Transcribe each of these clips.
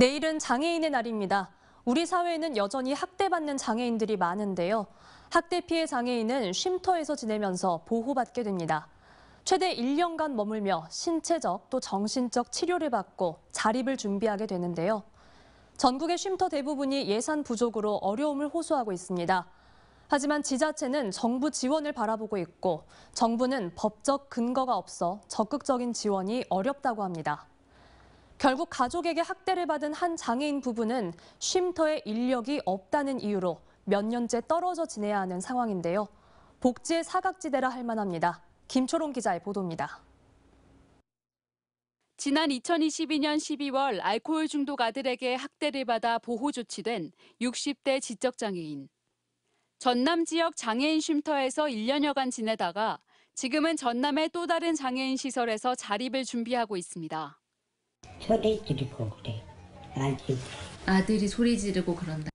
내일은 장애인의 날입니다. 우리 사회에는 여전히 학대받는 장애인들이 많은데요. 학대 피해 장애인은 쉼터에서 지내면서 보호받게 됩니다. 최대 1년간 머물며 신체적 또 정신적 치료를 받고 자립을 준비하게 되는데요. 전국의 쉼터 대부분이 예산 부족으로 어려움을 호소하고 있습니다. 하지만 지자체는 정부 지원을 바라보고 있고 정부는 법적 근거가 없어 적극적인 지원이 어렵다고 합니다. 결국 가족에게 학대를 받은 한 장애인 부부는 쉼터에 인력이 없다는 이유로 몇 년째 떨어져 지내야 하는 상황인데요. 복지의 사각지대라 할 만합니다. 김초롱 기자의 보도입니다. 지난 2022년 12월 알코올 중독 아들에게 학대를 받아 보호 조치된 60대 지적장애인. 전남 지역 장애인 쉼터에서 1년여간 지내다가 지금은 전남의 또 다른 장애인 시설에서 자립을 준비하고 있습니다. 소리 지르고 그래. 아들. 아들이 소리 지르고 그런다.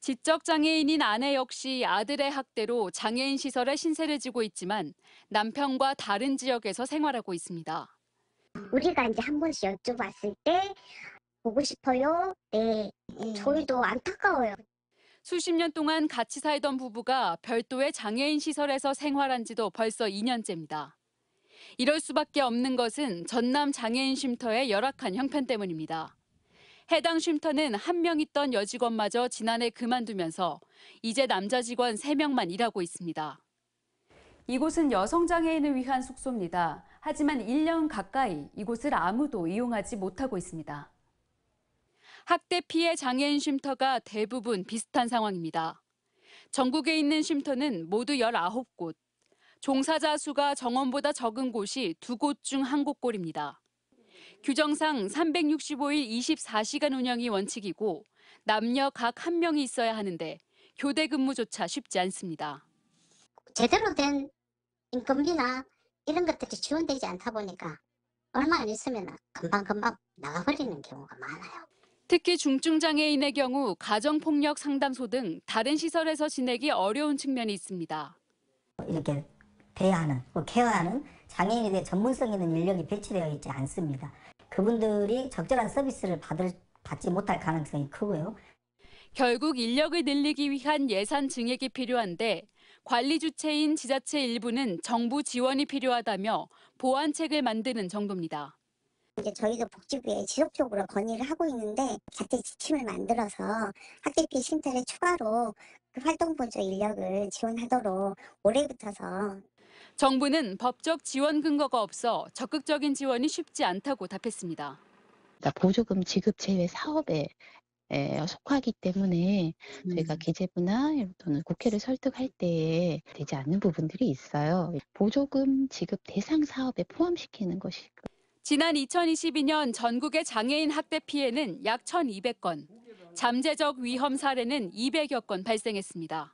지적장애인인 아내 역시 아들의 학대로 장애인 시설에 신세를 지고 있지만 남편과 다른 지역에서 생활하고 있습니다. 우리가 이제 한 번씩 여쭤봤을 때 보고 싶어요. 네, 음. 저희도 안타까워요. 수십 년 동안 같이 살던 부부가 별도의 장애인 시설에서 생활한 지도 벌써 2년째입니다. 이럴 수밖에 없는 것은 전남 장애인 쉼터의 열악한 형편 때문입니다. 해당 쉼터는 한 명 있던 여직원마저 지난해 그만두면서 이제 남자 직원 3명만 일하고 있습니다. 이곳은 여성 장애인을 위한 숙소입니다. 하지만 1년 가까이 이곳을 아무도 이용하지 못하고 있습니다. 학대 피해 장애인 쉼터가 대부분 비슷한 상황입니다. 전국에 있는 쉼터는 모두 19곳, 종사자 수가 정원보다 적은 곳이 두 곳 중 한 곳꼴입니다. 규정상 365일 24시간 운영이 원칙이고 남녀 각 한 명이 있어야 하는데 교대 근무조차 쉽지 않습니다. 제대로 된 인건비나 이런 것들이 지원되지 않다 보니까 얼마 안 있으면 금방금방 나가버리는 경우가 많아요. 특히 중증장애인의 경우 가정폭력 상담소 등 다른 시설에서 지내기 어려운 측면이 있습니다. 이렇게 대 하는, 뭐 케어하는 장애인에 대해 전문성 있는 인력이 배치되어 있지 않습니다. 그분들이 적절한 서비스를 받을, 받지 못할 가능성이 크고요. 결국 인력을 늘리기 위한 예산 증액이 필요한데 관리 주체인 지자체 일부는 정부 지원이 필요하다며 보완책을 만드는 정도입니다. 이제 저희가 복지부에 지속적으로 건의를 하고 있는데 자체 지침을 만들어서 학교비 심사를 추가로 그 활동 보조 인력을 지원하도록 올해부터서 정부는 법적 지원 근거가 없어 적극적인 지원이 쉽지 않다고 답했습니다. 그러니까 보조금 지급 제외 사업에 속하기 때문에 저희가 음. 기재부나 또는 국회를 설득할 때 되지 않는 부분들이 있어요. 보조금 지급 대상 사업에 포함시키는 것이. 그 지난 2022년 전국의 장애인 학대 피해는 약 1,200건, 잠재적 위험 사례는 200여 건 발생했습니다.